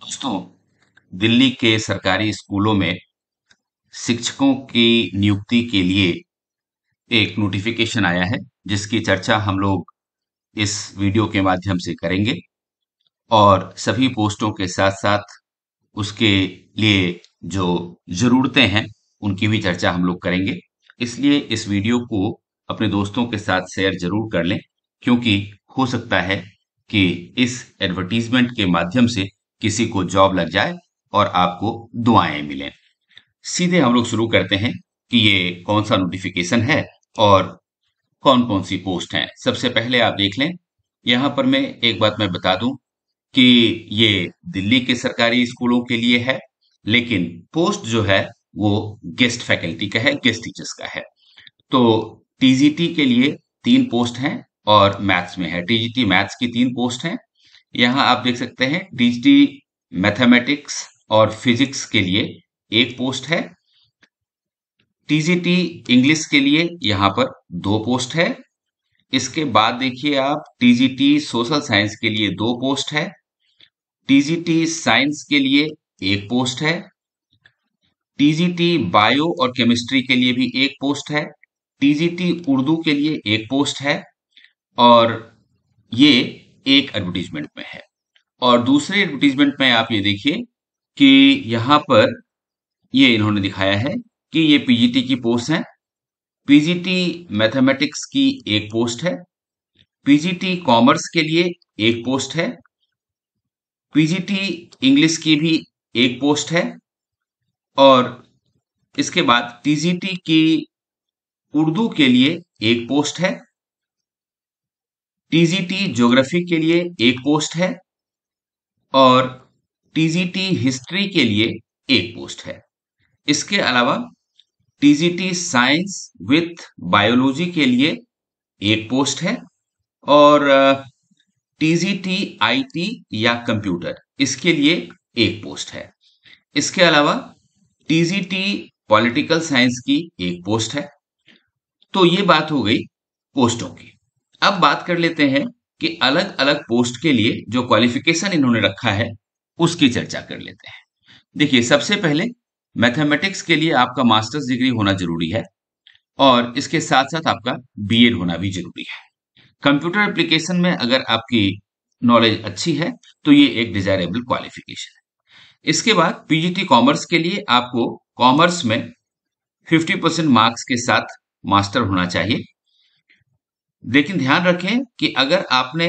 दोस्तों दिल्ली के सरकारी स्कूलों में शिक्षकों की नियुक्ति के लिए एक नोटिफिकेशन आया है जिसकी चर्चा हम लोग इस वीडियो के माध्यम से करेंगे और सभी पोस्टों के साथ साथ उसके लिए जो जरूरतें हैं उनकी भी चर्चा हम लोग करेंगे इसलिए इस वीडियो को अपने दोस्तों के साथ शेयर जरूर कर लें क्योंकि हो सकता है कि इस एडवर्टीजमेंट के माध्यम से किसी को जॉब लग जाए और आपको दुआएं मिलें सीधे हम लोग शुरू करते हैं कि ये कौन सा नोटिफिकेशन है और कौन कौन सी पोस्ट हैं सबसे पहले आप देख लें यहां पर मैं एक बात मैं बता दूं कि ये दिल्ली के सरकारी स्कूलों के लिए है लेकिन पोस्ट जो है वो गेस्ट फैकल्टी का है गेस्ट टीचर्स का है तो टीजीटी के लिए तीन पोस्ट हैं और मैथ्स में है टीजीटी मैथ्स की तीन पोस्ट हैं यहां आप देख सकते हैं डीजीटी मैथमेटिक्स और फिजिक्स के लिए एक पोस्ट है टीजीटी इंग्लिश के लिए यहां पर दो पोस्ट है इसके बाद देखिए आप टीजीटी सोशल साइंस के लिए दो पोस्ट है टीजीटी साइंस के लिए एक पोस्ट है टीजीटी बायो और केमिस्ट्री के लिए भी एक पोस्ट है टीजीटी उर्दू के लिए एक पोस्ट है और ये एक एडवर्टीजमेंट में है और दूसरे एडवर्टीजमेंट में आप ये देखिए कि यहां पर ये इन्होंने दिखाया है कि ये पीजीटी की पोस्ट है पीजीटी मैथमेटिक्स की एक पोस्ट है पीजीटी कॉमर्स के लिए एक पोस्ट है पीजीटी इंग्लिश की भी एक पोस्ट है और इसके बाद टीजीटी की उर्दू के लिए एक पोस्ट है टीजीटी ज्योग्राफी के लिए एक पोस्ट है और टीजीटी हिस्ट्री के लिए एक पोस्ट है इसके अलावा टीजीटी साइंस विथ बायोलॉजी के लिए एक पोस्ट है और टीजीटी uh, आईटी या कंप्यूटर इसके लिए एक पोस्ट है इसके अलावा टीजीटी पॉलिटिकल साइंस की एक पोस्ट है तो ये बात हो गई पोस्टों की अब बात कर लेते हैं कि अलग अलग पोस्ट के लिए जो क्वालिफिकेशन इन्होंने रखा है उसकी चर्चा कर लेते हैं देखिए सबसे पहले मैथमेटिक्स के लिए आपका मास्टर्स डिग्री होना जरूरी है और इसके साथ साथ आपका बीएड होना भी जरूरी है कंप्यूटर एप्लीकेशन में अगर आपकी नॉलेज अच्छी है तो ये एक डिजायरेबल क्वालिफिकेशन है इसके बाद पीजीटी कॉमर्स के लिए आपको कॉमर्स में 50 परसेंट मार्क्स के साथ मास्टर होना चाहिए लेकिन ध्यान रखें कि अगर आपने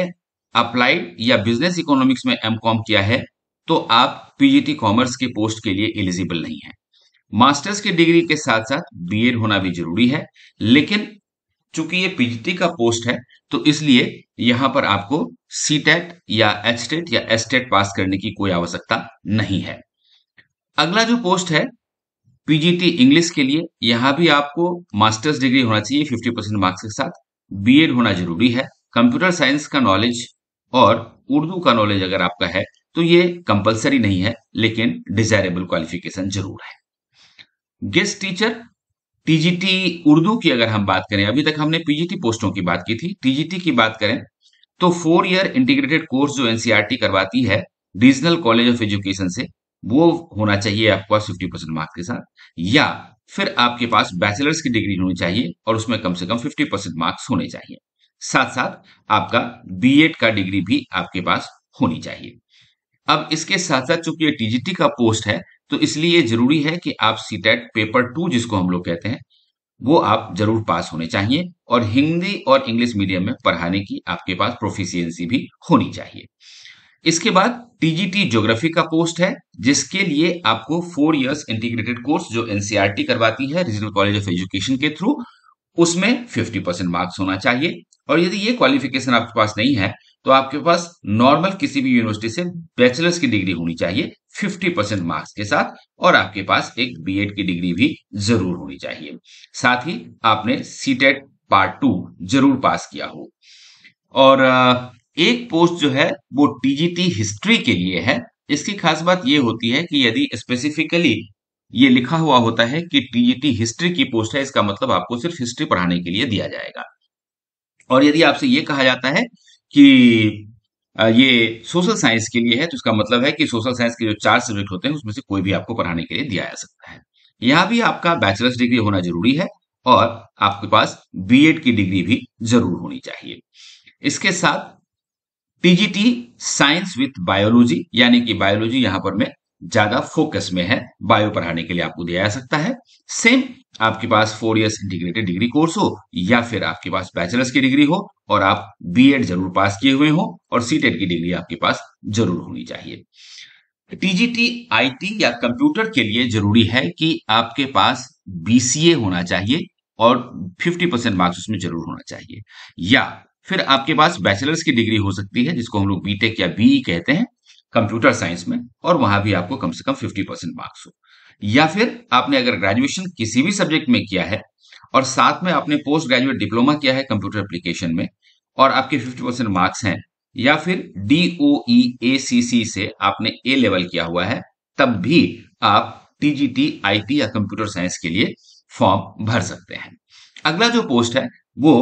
अप्लाइड या बिजनेस इकोनॉमिक्स में एम किया है तो आप पीजीटी कॉमर्स के पोस्ट के लिए एलिजिबल नहीं है मास्टर्स की डिग्री के साथ साथ बीएड होना भी जरूरी है लेकिन चूंकि ये पीजीटी का पोस्ट है तो इसलिए यहां पर आपको सी टेट या एच टेट या एस टेट पास करने की कोई आवश्यकता नहीं है अगला जो पोस्ट है पीजीटी इंग्लिश के लिए यहां भी आपको मास्टर्स डिग्री होना चाहिए 50 परसेंट मार्क्स के साथ बीएड होना जरूरी है कंप्यूटर साइंस का नॉलेज और उर्दू का नॉलेज अगर आपका है तो ये कंपलसरी नहीं है लेकिन डिजायरेबल क्वालिफिकेशन जरूर है गेस्ट टीचर टीजीटी उर्दू की अगर हम बात करें अभी तक हमने पीजीटी पोस्टों की बात की थी टीजीटी की बात करें तो फोर ईयर इंटीग्रेटेड कोर्स जो एनसीआरटी e करवाती है रीजनल कॉलेज ऑफ एजुकेशन से वो होना चाहिए आपको फिफ्टी परसेंट मार्क्स के साथ या फिर आपके पास बैचलर्स की डिग्री होनी चाहिए और उसमें कम से कम फिफ्टी परसेंट मार्क्स होने चाहिए साथ साथ आपका एड का डिग्री भी आपके पास होनी चाहिए अब इसके साथ साथ चूंकि ये टीजीटी का पोस्ट है तो इसलिए जरूरी है कि आप सीटेट पेपर टू जिसको हम लोग कहते हैं वो आप जरूर पास होने चाहिए और हिंदी और इंग्लिश मीडियम में पढ़ाने की आपके पास प्रोफिशियंसी भी होनी चाहिए इसके बाद टीजीटी ज्योग्राफी का पोस्ट है जिसके लिए आपको फोर इयर्स इंटीग्रेटेड कोर्स जो एनसीईआरटी e करवाती है रीजनल कॉलेज ऑफ एजुकेशन के थ्रू उसमें 50 परसेंट मार्क्स होना चाहिए और यदि ये क्वालिफिकेशन आपके पास नहीं है तो आपके पास नॉर्मल किसी भी यूनिवर्सिटी से बैचलर्स की डिग्री होनी चाहिए 50 परसेंट मार्क्स के साथ और आपके पास एक बीएड की डिग्री भी जरूर होनी चाहिए साथ ही आपने सीटेट पार्ट टू जरूर पास किया हो और एक पोस्ट जो है वो टीजीटी हिस्ट्री के लिए है इसकी खास बात ये होती है कि यदि स्पेसिफिकली ये लिखा हुआ होता है कि टीजीटी हिस्ट्री की पोस्ट है इसका मतलब आपको सिर्फ हिस्ट्री पढ़ाने के लिए दिया जाएगा और यदि आपसे ये कहा जाता है कि ये सोशल साइंस के लिए है तो इसका मतलब है कि सोशल साइंस के जो चार सब्जेक्ट होते हैं उसमें से कोई भी आपको पढ़ाने के लिए दिया जा सकता है यहाँ भी आपका बैचलर्स डिग्री होना जरूरी है और आपके पास बीएड की डिग्री भी जरूर होनी चाहिए इसके साथ पीजीटी साइंस विथ बायोलॉजी यानी कि बायोलॉजी यहां पर मैं ज्यादा फोकस में है बायो पढ़ाने के लिए आपको दिया जा सकता है सेम आपके पास four years integrated degree course हो या फिर आपके पास बैचलर्स की डिग्री हो और आप बीएड जरूर पास किए हुए हो और सीटेट की डिग्री आपके पास जरूर होनी चाहिए टीजीटी आईटी या कंप्यूटर के लिए जरूरी है कि आपके पास बीसीए होना चाहिए और 50 परसेंट मार्क्स उसमें जरूर होना चाहिए या फिर आपके पास बैचलर्स की डिग्री हो सकती है जिसको हम लोग बीटेक या बीई e कहते हैं कंप्यूटर साइंस में और वहां भी आपको कम से कम 50 परसेंट मार्क्स हो या फिर आपने अगर ग्रेजुएशन किसी भी सब्जेक्ट में किया है और साथ में आपने पोस्ट ग्रेजुएट डिप्लोमा किया है कंप्यूटर एप्लीकेशन में और आपके 50 परसेंट मार्क्स हैं या फिर डी ओ ए सी सी से आपने ए लेवल किया हुआ है तब भी आप टीजीटी टी या कंप्यूटर साइंस के लिए फॉर्म भर सकते हैं अगला जो पोस्ट है वो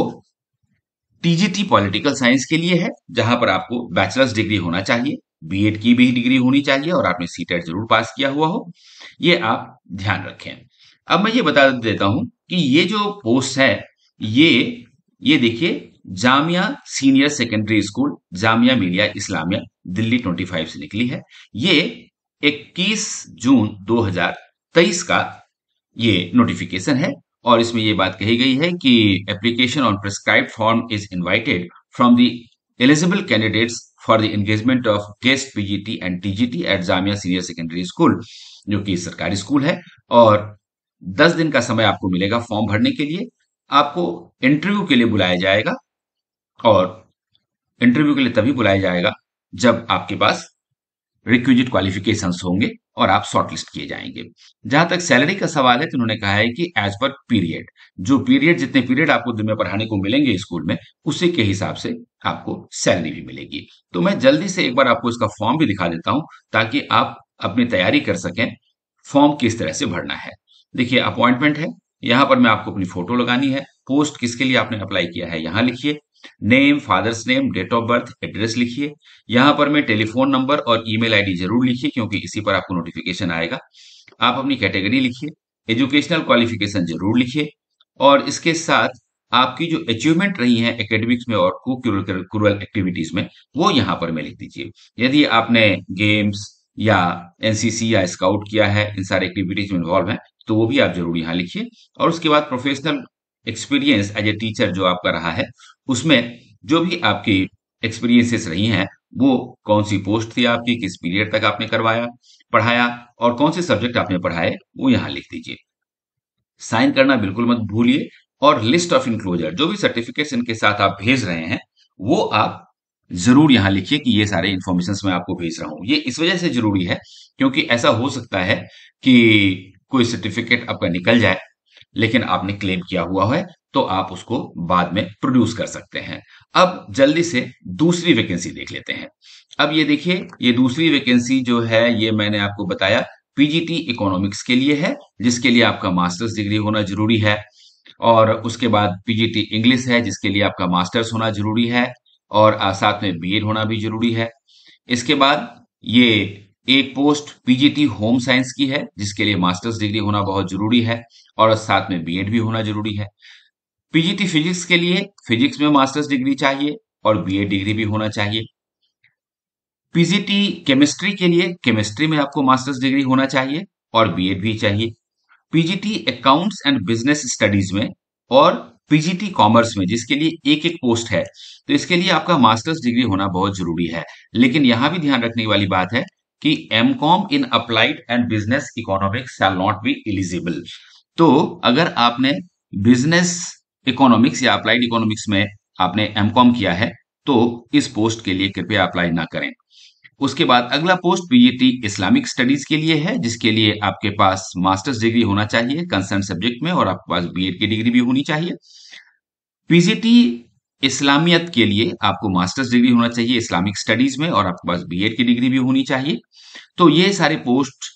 टीजीटी पॉलिटिकल साइंस के लिए है जहां पर आपको बैचलर्स डिग्री होना चाहिए बीएड की भी डिग्री होनी चाहिए और आपने सी जरूर पास किया हुआ हो ये आप ध्यान रखें अब मैं ये बता देता हूं कि ये जो पोस्ट है ये ये देखिए Jamia senior secondary school Jamia Millia Islamia Delhi 25 से निकली है ये 21 जून 2023 का ये नोटिफिकेशन है और इसमें यह बात कही गई है कि application on prescribe form is invited from the eligible candidates for the engagement of guest PGT and TGT at Jamia senior secondary school जो कि सरकारी स्कूल है और दस दिन का समय आपको मिलेगा फॉर्म भरने के लिए आपको इंटरव्यू के लिए बुलाया जाएगा और इंटरव्यू के लिए तभी बुलाया जाएगा जब आपके पास रिक्विजिट क्वालिफिकेशंस होंगे और आप शॉर्टलिस्ट किए जाएंगे जहां तक सैलरी का सवाल है तो उन्होंने कहा है कि एज पर पीरियड जो पीरियड जितने पीरियड आपको दिन में पढ़ाने को मिलेंगे स्कूल में उसी के हिसाब से आपको सैलरी भी मिलेगी तो मैं जल्दी से एक बार आपको इसका फॉर्म भी दिखा देता हूं ताकि आप अपनी तैयारी कर सकें फॉर्म किस तरह से भरना है देखिए अपॉइंटमेंट है यहां पर मैं आपको अपनी फोटो लगानी है पोस्ट किसके लिए आपने अप्लाई किया है यहां लिखिए name father's name date of birth address लिखिए यहां पर मैं टेलीफोन नंबर और ईमेल आईडी जरूर लिखिए क्योंकि इसी पर आपको नोटिफिकेशन आएगा आप अपनी कैटेगरी लिखिए एजुकेशनल क्वालिफिकेशन जरूर लिखिए और इसके साथ आपकी जो अचीवमेंट रही है एकेडमिक्स में और को कुरल एक्टिविटीज में वो यहां पर मैं लिख दीजिए यदि आपने गेम्स या एनसीसी या स्काउट किया है इन सारे एक्टिविटीज में इन्वॉल्व है तो वो भी आप जरूर यहां लिखिए और उसके बाद professional experience as a teacher जो आपका रहा है उसमें जो भी आपकी एक्सपीरियंसेस रही हैं वो कौन सी पोस्ट थी आपकी किस पीरियड तक आपने करवाया पढ़ाया और कौन से सब्जेक्ट आपने पढ़ाए वो यहाँ लिख दीजिए साइन करना बिल्कुल मत भूलिए और लिस्ट ऑफ इंक्लोजर जो भी सर्टिफिकेट्स इनके साथ आप भेज रहे हैं वो आप जरूर यहां लिखिए कि ये सारे इंफॉर्मेशन मैं आपको भेज रहा हूं ये इस वजह से जरूरी है क्योंकि ऐसा हो सकता है कि कोई सर्टिफिकेट आपका निकल जाए लेकिन आपने क्लेम किया हुआ है तो आप उसको बाद में प्रोड्यूस कर सकते हैं अब जल्दी से दूसरी वैकेंसी देख लेते हैं अब ये देखिए ये दूसरी वैकेंसी जो है ये मैंने आपको बताया पीजीटी इकोनॉमिक्स के लिए है जिसके लिए आपका मास्टर्स डिग्री होना जरूरी है और उसके बाद पीजीटी इंग्लिश है जिसके लिए आपका मास्टर्स होना जरूरी है और साथ में बी होना भी जरूरी है इसके बाद ये एक पोस्ट पीजीटी होम साइंस की है जिसके लिए मास्टर्स डिग्री होना बहुत जरूरी है और साथ में बीएड भी होना जरूरी है पीजीटी फिजिक्स के लिए फिजिक्स में मास्टर्स डिग्री चाहिए और बीएड डिग्री भी होना चाहिए पीजीटी केमिस्ट्री के लिए केमिस्ट्री में आपको मास्टर्स डिग्री होना चाहिए और बीएड भी चाहिए PGT accounts and business studies में और पीजीटी कॉमर्स में जिसके लिए एक एक पोस्ट है तो इसके लिए आपका मास्टर्स डिग्री होना बहुत जरूरी है लेकिन यहां भी ध्यान रखने वाली बात है कि M com in applied and business economics shall not be eligible तो अगर आपने बिजनेस इकोनॉमिक्स या अप्लाइड इकोनॉमिक्स में आपने एम कॉम किया है तो इस पोस्ट के लिए कृपया अप्लाई ना करें उसके बाद अगला पोस्ट पीजीटी इस्लामिक स्टडीज के लिए है जिसके लिए आपके पास मास्टर्स डिग्री होना चाहिए कंसर्न सब्जेक्ट में और आपके पास बीएड e की डिग्री भी होनी चाहिए पीजीटी इस्लामियत के लिए आपको मास्टर्स डिग्री होना चाहिए इस्लामिक स्टडीज में और आपके पास बीएड की डिग्री भी होनी चाहिए तो ये सारे पोस्ट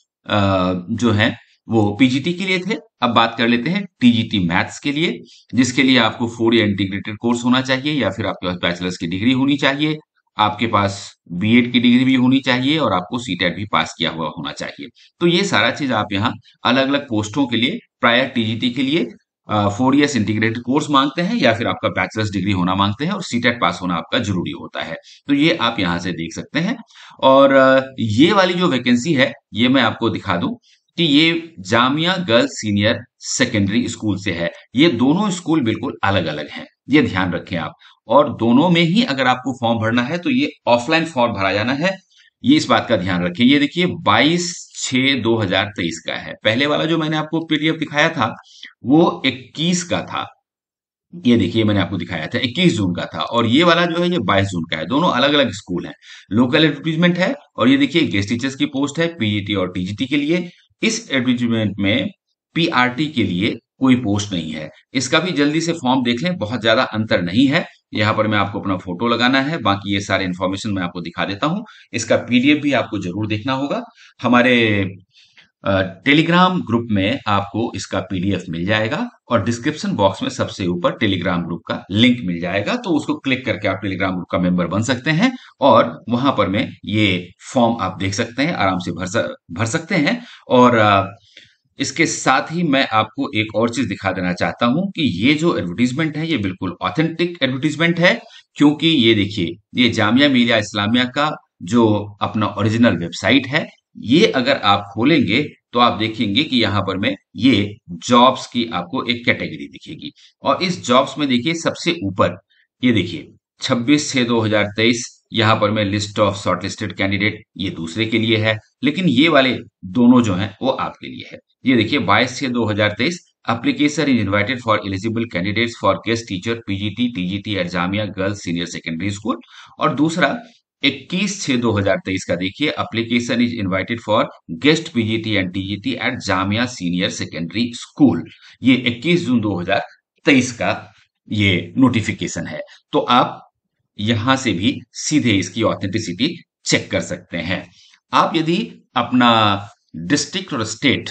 जो है वो पीजीटी के लिए थे अब बात कर लेते हैं टीजीटी मैथ्स के लिए जिसके लिए आपको फोर ईयर इंटीग्रेटेड कोर्स होना चाहिए या फिर आपके पास बैचलर्स की डिग्री होनी चाहिए आपके पास बीएड की डिग्री भी होनी चाहिए और आपको सीटेट भी पास किया हुआ होना चाहिए तो ये सारा चीज आप यहाँ अलग अलग पोस्टों के लिए प्रायर टीजीटी के लिए फोर ईयर्स इंटीग्रेटेड कोर्स मांगते हैं या फिर आपका बैचलर्स डिग्री होना मांगते हैं और सीटेट पास e होना आपका जरूरी होता है तो ये आप यहाँ से देख सकते हैं और ये वाली जो वैकेंसी है ये मैं आपको दिखा दूं कि ये Jamia girls senior secondary school से है ये दोनों स्कूल बिल्कुल अलग अलग हैं ये ध्यान रखें आप और दोनों में ही अगर आपको फॉर्म भरना है तो ये ऑफलाइन फॉर्म भरा जाना है ये इस बात का ध्यान रखें ये देखिए 22 छ 2023 का है पहले वाला जो मैंने आपको पीडीएफ दिखाया था वो 21 का था ये देखिए मैंने आपको दिखाया था 21 जून का था और ये वाला जो है ये 22 जून का है दोनों अलग अलग स्कूल हैं लोकल एडवर्टीजमेंट है और ये देखिए गेस्ट टीचर्स की पोस्ट है पीजीटी e और टीजीटी के लिए इस एडवर्टीजमेंट में पीआरटी के लिए कोई पोस्ट नहीं है इसका भी जल्दी से फॉर्म देख लें बहुत ज्यादा अंतर नहीं है यहां पर मैं आपको अपना फोटो लगाना है बाकी ये सारे इन्फॉर्मेशन मैं आपको दिखा देता हूँ इसका पीडीएफ भी आपको जरूर देखना होगा हमारे टेलीग्राम ग्रुप में आपको इसका पीडीएफ मिल जाएगा और डिस्क्रिप्शन बॉक्स में सबसे ऊपर टेलीग्राम ग्रुप का लिंक मिल जाएगा तो उसको क्लिक करके आप टेलीग्राम ग्रुप का मेंबर बन सकते हैं और वहां पर मैं ये फॉर्म आप देख सकते हैं आराम से भर भर सकते हैं और इसके साथ ही मैं आपको एक और चीज दिखा देना चाहता हूं कि ये जो एडवर्टीजमेंट है ये बिल्कुल ऑथेंटिक एडवर्टीजमेंट है क्योंकि ये देखिए ये जामिया मिलिया इस्लामिया का जो अपना ओरिजिनल वेबसाइट है ये अगर आप खोलेंगे तो आप देखेंगे कि यहां पर में ये जॉब्स की आपको एक कैटेगरी दिखेगी और इस जॉब्स में देखिए सबसे ऊपर ये देखिए 26 छह 2023 यहां पर मैं लिस्ट ऑफ शॉर्टलिस्टेड कैंडिडेट ये दूसरे के लिए है लेकिन ये वाले दोनों जो हैं वो आपके लिए है ये देखिए 22 से 2023 हजार तेईस application is invited for eligible candidate for guest teacher PGT TGT एग्जामिया गर्ल्स सीनियर सेकेंडरी स्कूल और दूसरा 21 से 2023 का देखिए application is invited for guest PGT and TGT at Jamia senior secondary school ये 21 जून 2023 का ये नोटिफिकेशन है तो आप यहां से भी सीधे इसकी ऑथेंटिसिटी चेक कर सकते हैं आप यदि अपना डिस्ट्रिक्ट और स्टेट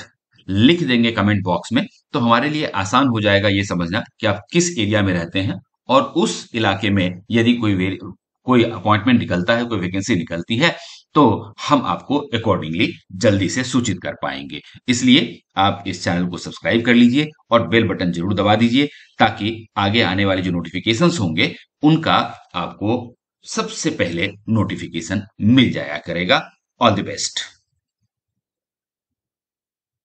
लिख देंगे कमेंट बॉक्स में तो हमारे लिए आसान हो जाएगा ये समझना कि आप किस एरिया में रहते हैं और उस इलाके में यदि कोई कोई अपॉइंटमेंट निकलता है कोई वैकेंसी निकलती है तो हम आपको अकॉर्डिंगली जल्दी से सूचित कर पाएंगे इसलिए आप इस चैनल को सब्सक्राइब कर लीजिए और बेल बटन जरूर दबा दीजिए ताकि आगे आने वाले जो नोटिफिकेशंस होंगे उनका आपको सबसे पहले नोटिफिकेशन मिल जाया करेगा ऑल द बेस्ट